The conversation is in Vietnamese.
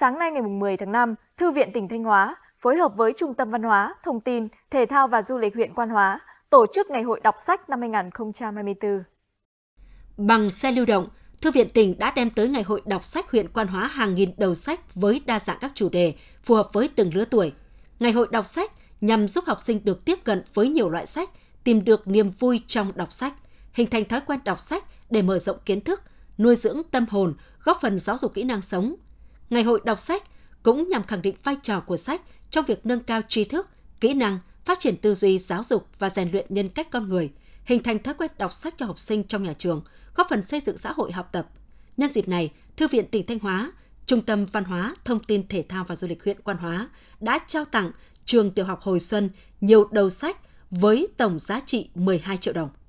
sáng nay ngày 10 tháng 5, Thư viện tỉnh Thanh Hóa phối hợp với Trung tâm Văn hóa, Thông tin, Thể thao và Du lịch huyện Quan Hóa tổ chức Ngày hội đọc sách năm 2024. Bằng xe lưu động, Thư viện tỉnh đã đem tới Ngày hội đọc sách huyện Quan Hóa hàng nghìn đầu sách với đa dạng các chủ đề, phù hợp với từng lứa tuổi. Ngày hội đọc sách nhằm giúp học sinh được tiếp cận với nhiều loại sách, tìm được niềm vui trong đọc sách, hình thành thói quen đọc sách để mở rộng kiến thức, nuôi dưỡng tâm hồn, góp phần giáo dục kỹ năng sống, Ngày hội đọc sách cũng nhằm khẳng định vai trò của sách trong việc nâng cao tri thức, kỹ năng, phát triển tư duy giáo dục và rèn luyện nhân cách con người, hình thành thói quen đọc sách cho học sinh trong nhà trường, góp phần xây dựng xã hội học tập. Nhân dịp này, Thư viện tỉnh Thanh Hóa, Trung tâm Văn hóa, Thông tin Thể thao và Du lịch huyện Quan Hóa đã trao tặng trường tiểu học Hồi Xuân nhiều đầu sách với tổng giá trị 12 triệu đồng.